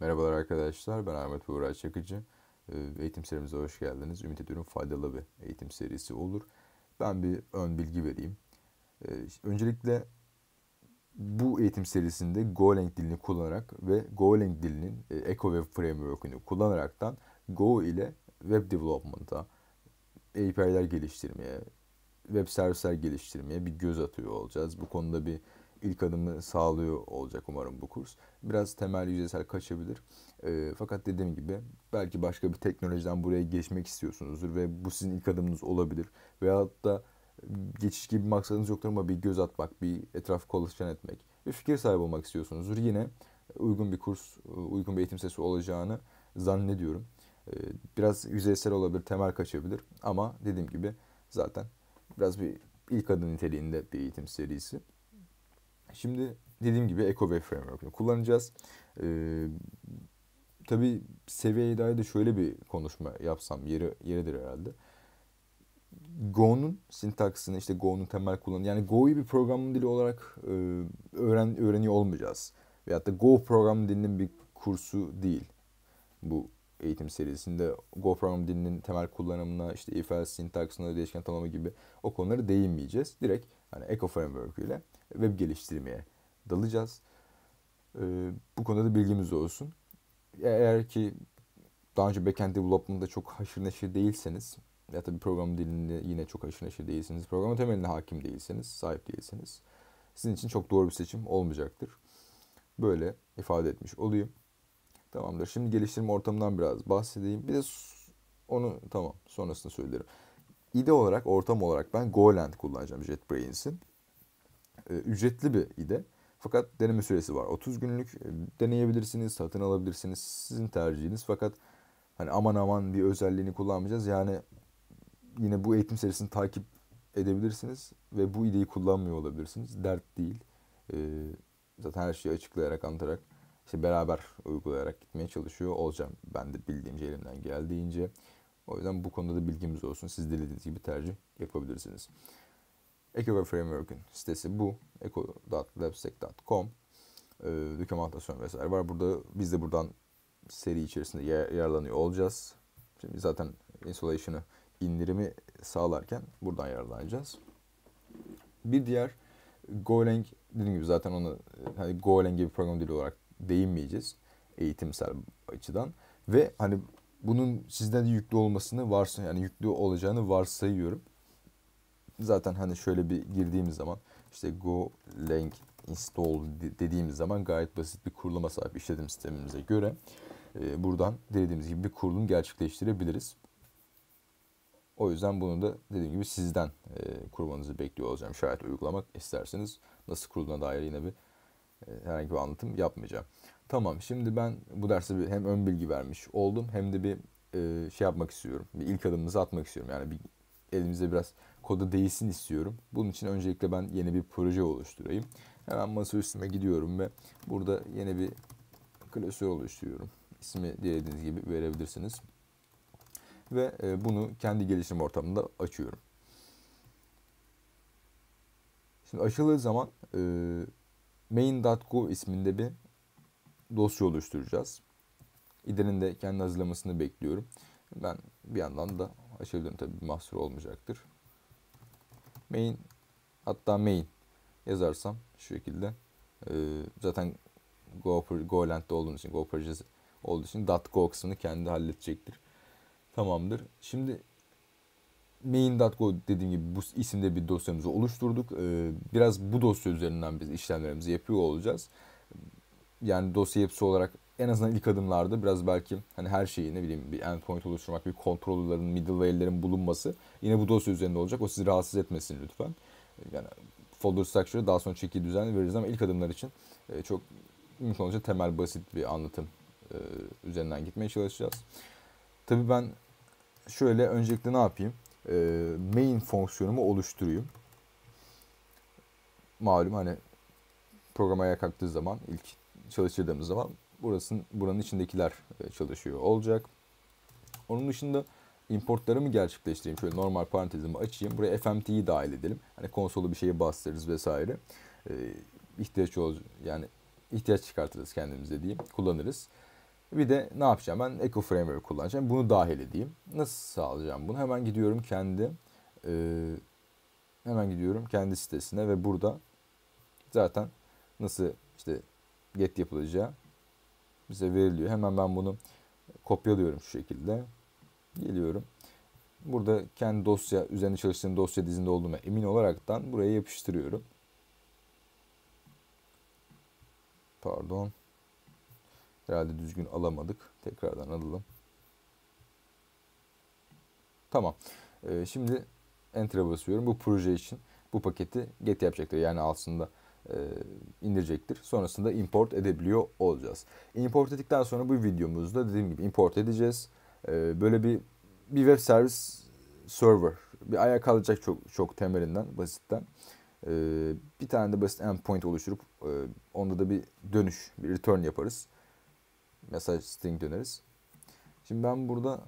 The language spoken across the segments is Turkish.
Merhabalar arkadaşlar, ben Ahmet Uğur Çakıcı. Ee, eğitim serimize hoş geldiniz. Ümit ediyorum faydalı bir eğitim serisi olur. Ben bir ön bilgi vereyim. Ee, öncelikle bu eğitim serisinde Golang dilini kullanarak ve Golang dilinin e, Echo Web Framework'ünü kullanaraktan Go ile web development'a, API'ler geliştirmeye, web servisler geliştirmeye bir göz atıyor olacağız. Bu konuda bir ilk adımı sağlıyor olacak umarım bu kurs. Biraz temel yüzeysel kaçabilir. E, fakat dediğim gibi belki başka bir teknolojiden buraya geçmek istiyorsunuzdur ve bu sizin ilk adımınız olabilir. Veyahut da geçiş gibi bir maksadınız yoktur ama bir göz atmak, bir etraf kolaçan etmek ve fikir sahibi olmak istiyorsunuzdur. Yine uygun bir kurs, uygun bir eğitim sesi olacağını zannediyorum. Ee, biraz yüzeysel olabilir, temel kaçabilir ama dediğim gibi zaten biraz bir ilk adım niteliğinde bir eğitim serisi. Şimdi dediğim gibi Ecowave Framework'ını kullanacağız. Ee, tabii seviyeye dair de şöyle bir konuşma yapsam yeri, yeridir herhalde. Go'nun sintaksını işte Go'nun temel kullanımı yani Go'yu bir program dili olarak e, öğren öğreniyor olmayacağız. Veyahut da Go program dilinin bir kursu değil bu eğitim serisinde Go GoProgram dilinin temel kullanımına, işte if else sintaksına, değişken tanımı gibi o konuları değinmeyeceğiz. Direkt hani Eco Framework ile web geliştirmeye dalacağız. Ee, bu konuda da bilgimiz olsun. E, eğer ki daha önce backend development'da çok haşır neşir değilseniz ya tabii program dilinde yine çok haşır neşir değilseniz, programın temeline hakim değilseniz, sahip değilseniz sizin için çok doğru bir seçim olmayacaktır. Böyle ifade etmiş olayım. Tamamdır. Şimdi geliştirme ortamından biraz bahsedeyim. Bir de onu tamam sonrasında söylerim. İde olarak, ortam olarak ben Goland kullanacağım JetBrains'in. Ee, ücretli bir ide. Fakat deneme süresi var. 30 günlük ee, deneyebilirsiniz, satın alabilirsiniz. Sizin tercihiniz. Fakat hani aman aman bir özelliğini kullanmayacağız. Yani yine bu eğitim serisini takip edebilirsiniz ve bu ideyi kullanmıyor olabilirsiniz. Dert değil. Ee, zaten her şeyi açıklayarak, anlatarak işte beraber uygulayarak gitmeye çalışıyor olacağım. Ben de bildiğimce elimden geldiğince. O yüzden bu konuda da bilgimiz olsun. Siz dilediğiniz gibi tercih yapabilirsiniz. Ecover Framework'ün sitesi bu. eco.webstack.com e, ee, dokümantasyon vesaire var. Burada biz de buradan seri içerisinde yer, yararlanıyor olacağız. Şimdi zaten insolation'ı indirimi sağlarken buradan yararlanacağız. Bir diğer Golang dediğim gibi zaten onu hani Golang gibi program dili olarak değinmeyeceğiz eğitimsel açıdan ve hani bunun sizden de yüklü olmasını varsın yani yüklü olacağını varsayıyorum. Zaten hani şöyle bir girdiğimiz zaman işte Golang install dediğimiz zaman gayet basit bir kuruluma sahip işletim sistemimize göre e, buradan dediğimiz gibi bir kurulum gerçekleştirebiliriz. O yüzden bunu da dediğim gibi sizden e, kurmanızı bekliyor olacağım. Şayet uygulamak isterseniz nasıl kuruluna dair yine bir herhangi bir anlatım yapmayacağım. Tamam şimdi ben bu derste bir hem ön bilgi vermiş oldum hem de bir e, şey yapmak istiyorum. Bir ilk adımımızı atmak istiyorum. Yani bir elimizde biraz koda değilsin istiyorum. Bunun için öncelikle ben yeni bir proje oluşturayım. Hemen masa üstüme gidiyorum ve burada yeni bir klasör oluşturuyorum. İsmi dilediğiniz gibi verebilirsiniz. Ve e, bunu kendi gelişim ortamında açıyorum. Şimdi açıldığı zaman e, main.go isminde bir dosya oluşturacağız. İdenin de kendi hazırlamasını bekliyorum. Ben bir yandan da açabilirim tabii mahsur olmayacaktır. Main hatta main yazarsam şu şekilde e, zaten Go, GoLand'de olduğum için Go Projesi olduğu için .go kısmını kendi halledecektir. Tamamdır. Şimdi main.go dediğim gibi bu isimde bir dosyamızı oluşturduk. Ee, biraz bu dosya üzerinden biz işlemlerimizi yapıyor olacağız. Yani dosya yapısı olarak en azından ilk adımlarda biraz belki hani her şeyi ne bileyim bir endpoint oluşturmak, bir kontrollerin, middleware'lerin bulunması yine bu dosya üzerinde olacak. O sizi rahatsız etmesin lütfen. Ee, yani folder structure'ı daha sonra çeki düzenli veririz ama ilk adımlar için e, çok mümkün olunca temel basit bir anlatım e, üzerinden gitmeye çalışacağız. Tabii ben şöyle öncelikle ne yapayım? E, main fonksiyonumu oluşturuyor. Malum hani programa ayağa kalktığı zaman ilk çalıştırdığımız zaman burasının buranın içindekiler e, çalışıyor olacak. Onun dışında importlarımı gerçekleştireyim. Şöyle normal parantezimi açayım. Buraya FMT'yi dahil edelim. Hani konsolu bir şeye bastırırız vesaire. Ee, ihtiyaç ol yani ihtiyaç çıkartırız kendimize diyeyim. Kullanırız. Bir de ne yapacağım? Ben Eco Framework kullanacağım. Bunu dahil edeyim. Nasıl sağlayacağım bunu? Hemen gidiyorum kendi e, hemen gidiyorum kendi sitesine ve burada zaten nasıl işte get yapılacağı bize veriliyor. Hemen ben bunu kopyalıyorum şu şekilde. Geliyorum. Burada kendi dosya, üzerinde çalıştığım dosya dizinde olduğuma emin olaraktan buraya yapıştırıyorum. Pardon. Herhalde düzgün alamadık. Tekrardan alalım. Tamam. Ee, şimdi Enter'a basıyorum. Bu proje için bu paketi get yapacaktır. Yani aslında e, indirecektir. Sonrasında import edebiliyor olacağız. Import ettikten sonra bu videomuzda dediğim gibi import edeceğiz. E, böyle bir bir web servis server. Bir ayağa kalacak çok çok temelinden, basitten. E, bir tane de basit endpoint oluşturup e, onda da bir dönüş, bir return yaparız mesaj string döneriz. Şimdi ben burada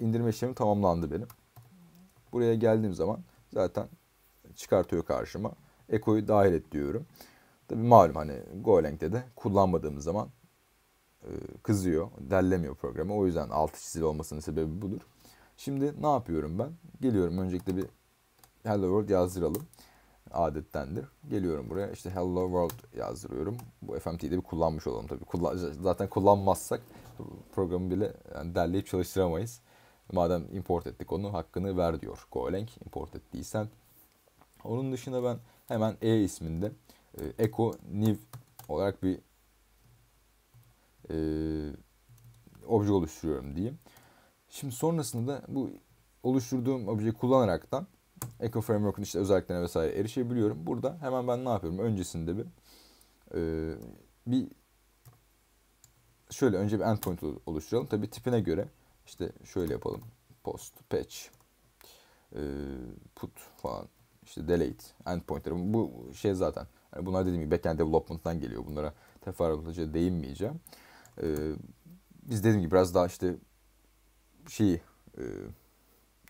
indirme işlemi tamamlandı benim. Buraya geldiğim zaman zaten çıkartıyor karşıma. Eko'yu dahil et diyorum. Tabi malum hani Golang de kullanmadığımız zaman e, kızıyor, derlemiyor programı. O yüzden altı çizili olmasının sebebi budur. Şimdi ne yapıyorum ben? Geliyorum öncelikle bir Hello World yazdıralım adettendir. Geliyorum buraya işte Hello World yazdırıyorum. Bu FMT'yi de bir kullanmış olalım tabii. Kullan zaten kullanmazsak programı bile yani derleyip çalıştıramayız. Madem import ettik onu hakkını ver diyor Golang import ettiysen. Onun dışında ben hemen E isminde e, Echo New olarak bir e, obje oluşturuyorum diyeyim. Şimdi sonrasında da bu oluşturduğum objeyi kullanaraktan Eco Framework'un işte özelliklerine vesaire erişebiliyorum. Burada hemen ben ne yapıyorum? Öncesinde bir e, bir şöyle önce bir endpoint oluşturalım. Tabii tipine göre işte şöyle yapalım. Post, patch, e, put falan işte delete, endpointler. Bu şey zaten. Yani bunlar dediğim gibi backend development'tan geliyor. Bunlara teferruatlıca değinmeyeceğim. E, biz dediğim gibi biraz daha işte şeyi e,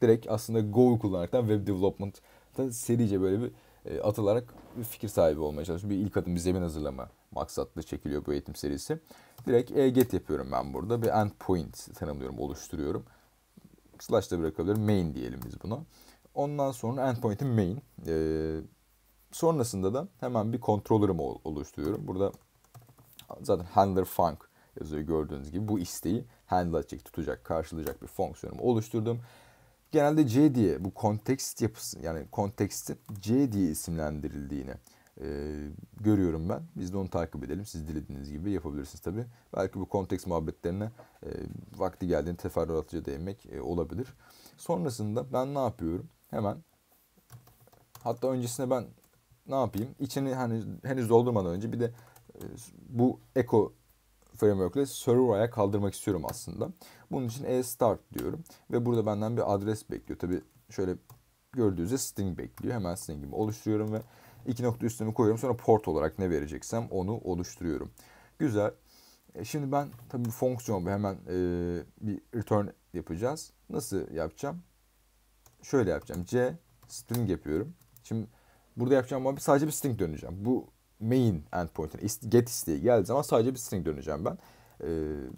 direkt aslında Go'yu kullanaraktan web development'ta serice böyle bir e, atılarak bir fikir sahibi olmaya çalışıyorum. Bir ilk adım bir zemin hazırlama maksatlı çekiliyor bu eğitim serisi. Direkt e, get yapıyorum ben burada. Bir endpoint tanımlıyorum, oluşturuyorum. Slash da bırakabilirim. Main diyelim biz buna. Ondan sonra endpoint'in main. Ee, sonrasında da hemen bir controller'ımı oluşturuyorum. Burada zaten handler func yazıyor gördüğünüz gibi. Bu isteği handle edecek, tutacak, karşılayacak bir fonksiyonumu oluşturdum genelde C diye bu kontekst yapısı yani kontekstin C diye isimlendirildiğini e, görüyorum ben. Biz de onu takip edelim. Siz dilediğiniz gibi yapabilirsiniz tabi. Belki bu kontekst muhabbetlerine e, vakti geldiğinde teferruatlıca değinmek e, olabilir. Sonrasında ben ne yapıyorum? Hemen hatta öncesinde ben ne yapayım? İçini hani henüz doldurmadan önce bir de e, bu eko Framework'le servera server kaldırmak istiyorum aslında. Bunun için e-start diyorum. Ve burada benden bir adres bekliyor. Tabi şöyle gördüğünüz gibi string bekliyor. Hemen stringimi oluşturuyorum ve iki nokta üstümü koyuyorum. Sonra port olarak ne vereceksem onu oluşturuyorum. Güzel. E, şimdi ben tabii bir fonksiyon hemen e, bir return yapacağız. Nasıl yapacağım? Şöyle yapacağım. C string yapıyorum. Şimdi burada yapacağım ama sadece bir string döneceğim. Bu main endpoint'ine get isteği geldiği zaman sadece bir string döneceğim ben. E,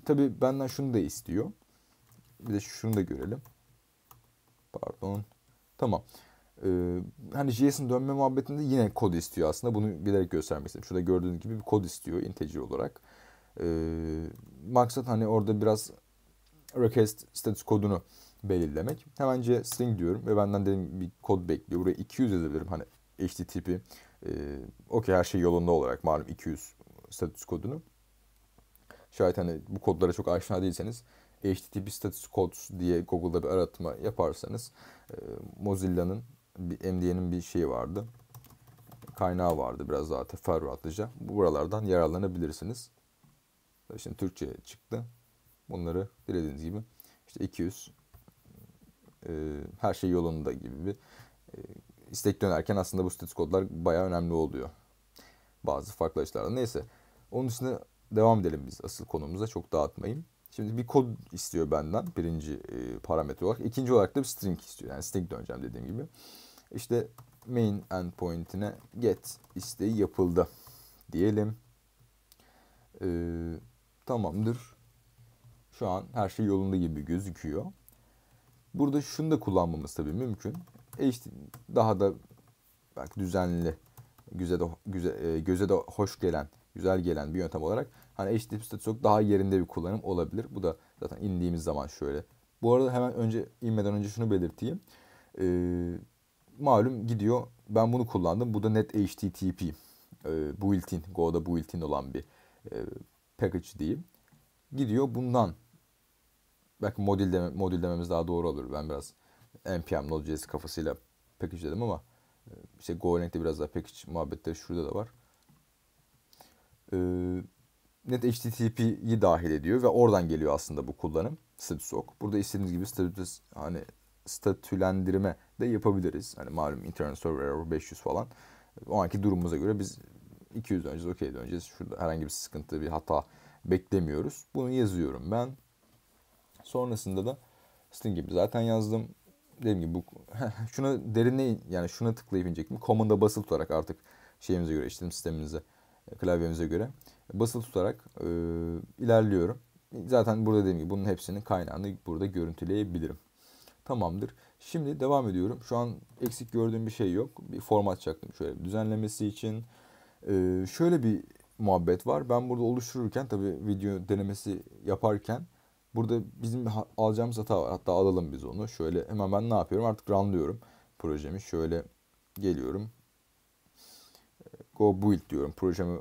tabii benden şunu da istiyor. Bir de şunu da görelim. Pardon. Tamam. Ee, hani JSON dönme muhabbetinde yine kod istiyor aslında. Bunu bilerek göstermek istedim. Şurada gördüğünüz gibi bir kod istiyor integer olarak. Ee, maksat hani orada biraz request status kodunu belirlemek. Hemence string diyorum ve benden dedim bir kod bekliyor. Buraya 200 yazabilirim. Hani HTTP e, Okey her şey yolunda olarak malum 200 status kodunu. Şayet hani bu kodlara çok aşina değilseniz HTTP status codes diye Google'da bir aratma yaparsanız e, Mozilla'nın MDN'in bir şeyi vardı. Kaynağı vardı biraz daha teferruatlıca. Buralardan yararlanabilirsiniz. Şimdi Türkçe çıktı. Bunları dilediğiniz gibi işte 200 e, her şey yolunda gibi bir e, istek dönerken aslında bu status kodlar bayağı önemli oluyor. Bazı farklı açılardan. Neyse. Onun dışında devam edelim biz asıl konumuza. Çok dağıtmayayım. Şimdi bir kod istiyor benden birinci e, parametre olarak. İkinci olarak da bir string istiyor. Yani string döneceğim dediğim gibi. İşte main endpoint'ine get isteği yapıldı diyelim. E, tamamdır. Şu an her şey yolunda gibi gözüküyor. Burada şunu da kullanmamız tabii mümkün. E işte daha da belki düzenli, güze de, güze, e, göze de hoş gelen, güzel gelen bir yöntem olarak hani HTTP statüsü çok daha yerinde bir kullanım olabilir. Bu da zaten indiğimiz zaman şöyle. Bu arada hemen önce inmeden önce şunu belirteyim. Ee, malum gidiyor ben bunu kullandım. Bu da net HTTP. E, built-in, Go'da built-in olan bir e, package diyeyim. Gidiyor bundan belki modül, deme, modül dememiz daha doğru olur. Ben biraz NPM Node.js kafasıyla package dedim ama e, işte GoLang'de biraz daha package muhabbetleri şurada da var. Ee, net HTTP'yi dahil ediyor ve oradan geliyor aslında bu kullanım. StatüSOK. Burada istediğiniz gibi status hani statülendirme de yapabiliriz. Hani malum Internet Server Error 500 falan. O anki durumumuza göre biz 200 döneceğiz, okey döneceğiz. Şurada herhangi bir sıkıntı, bir hata beklemiyoruz. Bunu yazıyorum ben. Sonrasında da string'i zaten yazdım dediğim gibi bu şuna derinle yani şuna tıklayıp inecek mi? Command'a basılı tutarak artık şeyimize göre işletim sistemimize e, klavyemize göre basılı tutarak e, ilerliyorum. Zaten burada dediğim gibi bunun hepsinin kaynağını burada görüntüleyebilirim. Tamamdır. Şimdi devam ediyorum. Şu an eksik gördüğüm bir şey yok. Bir format çaktım şöyle düzenlemesi için. Ee, şöyle bir muhabbet var. Ben burada oluştururken tabii video denemesi yaparken Burada bizim alacağımız hata var. Hatta alalım biz onu. Şöyle hemen ben ne yapıyorum? Artık run diyorum projemi. Şöyle geliyorum. Ee, go build diyorum. Projemi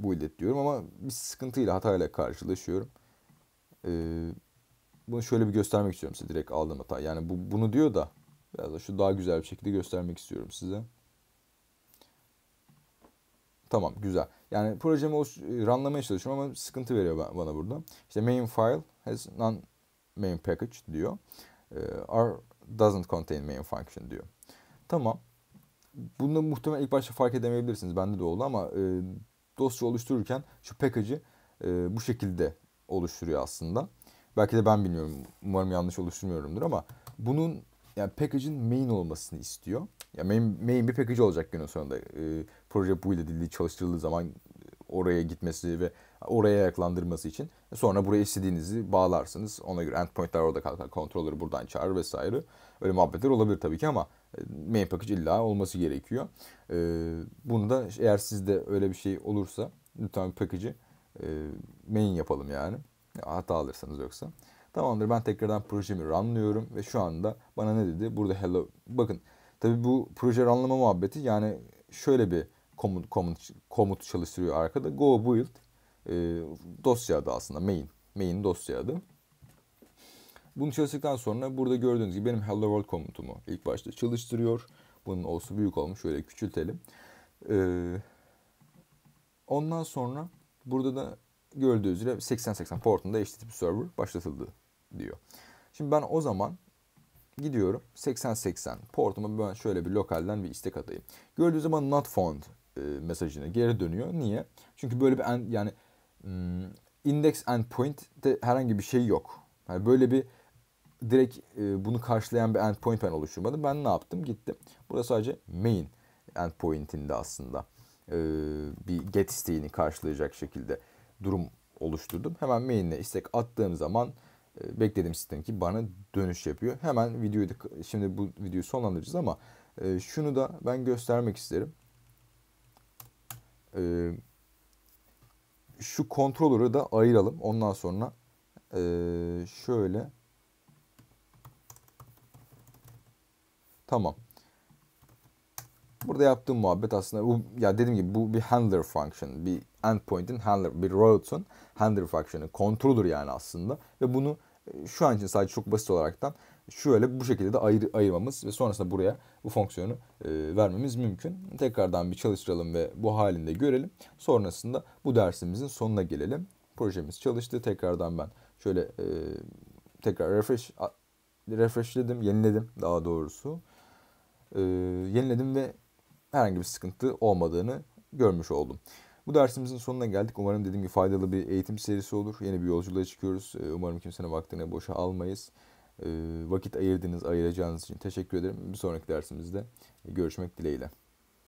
build et diyorum ama bir sıkıntıyla hatayla karşılaşıyorum. Ee, bunu şöyle bir göstermek istiyorum size direkt aldığım hata. Yani bu, bunu diyor da biraz da şu daha güzel bir şekilde göstermek istiyorum size. Tamam güzel. Yani projemi o e, runlamaya çalışıyorum ama sıkıntı veriyor bana burada. İşte main file has non main package diyor. Or ee, doesn't contain main function diyor. Tamam. Bunu muhtemelen ilk başta fark edemeyebilirsiniz. Bende de oldu ama e, dosya oluştururken şu package'i e, bu şekilde oluşturuyor aslında. Belki de ben bilmiyorum. Umarım yanlış oluşturmuyorumdur ama bunun yani package'in main olmasını istiyor ya main, main bir package olacak günün sonunda. E, proje ile edildiği, çalıştırıldığı zaman oraya gitmesi ve oraya ayaklandırması için. E, sonra buraya istediğinizi bağlarsınız. Ona göre endpointler orada kalkar, kontrolleri buradan çağırır vesaire. Öyle muhabbetler olabilir tabii ki ama e, main package illa olması gerekiyor. E, bunu da eğer sizde öyle bir şey olursa lütfen package'i e, main yapalım yani. Hata alırsanız yoksa. Tamamdır ben tekrardan projemi runlıyorum ve şu anda bana ne dedi? Burada hello. Bakın Tabi bu proje anlama muhabbeti yani şöyle bir komut, komut, komut çalıştırıyor arkada. Go build e, dosya adı aslında main. Main dosya adı. Bunu çalıştıktan sonra burada gördüğünüz gibi benim hello world komutumu ilk başta çalıştırıyor. Bunun olsu büyük olmuş. Şöyle küçültelim. Ee, ondan sonra burada da gördüğünüz üzere 8080 portunda HTTP server başlatıldı diyor. Şimdi ben o zaman Gidiyorum 80-80. Portuma ben şöyle bir lokalden bir istek atayım. Gördüğü zaman not found e, mesajına geri dönüyor. Niye? Çünkü böyle bir end yani hmm, index endpoint'te herhangi bir şey yok. Yani böyle bir direkt e, bunu karşılayan bir endpoint ben oluşturmadım. Ben ne yaptım? Gittim. Burada sadece main endpoint'inde aslında e, bir get isteğini karşılayacak şekilde durum oluşturdum. Hemen main'e istek attığım zaman beklediğim sistem ki bana dönüş yapıyor. Hemen videoyu da, şimdi bu videoyu sonlandıracağız ama e, şunu da ben göstermek isterim. E, şu kontrolörü de ayıralım. Ondan sonra e, şöyle tamam. Burada yaptığım muhabbet aslında bu ya dediğim gibi bu bir handler function, bir endpoint'in handler, bir route'un handler function'ı, controller yani aslında ve bunu şu an için sadece çok basit olaraktan şöyle bu şekilde de ayır, ayırmamız ve sonrasında buraya bu fonksiyonu e, vermemiz mümkün. Tekrardan bir çalıştıralım ve bu halinde görelim. Sonrasında bu dersimizin sonuna gelelim. Projemiz çalıştı. Tekrardan ben şöyle e, tekrar refresh refreshledim, yeniledim daha doğrusu. E, yeniledim ve herhangi bir sıkıntı olmadığını görmüş oldum. Bu dersimizin sonuna geldik. Umarım dediğim gibi faydalı bir eğitim serisi olur. Yeni bir yolculuğa çıkıyoruz. Ee, umarım kimsenin vaktini boşa almayız. Ee, vakit ayırdığınız, ayıracağınız için teşekkür ederim. Bir sonraki dersimizde görüşmek dileğiyle.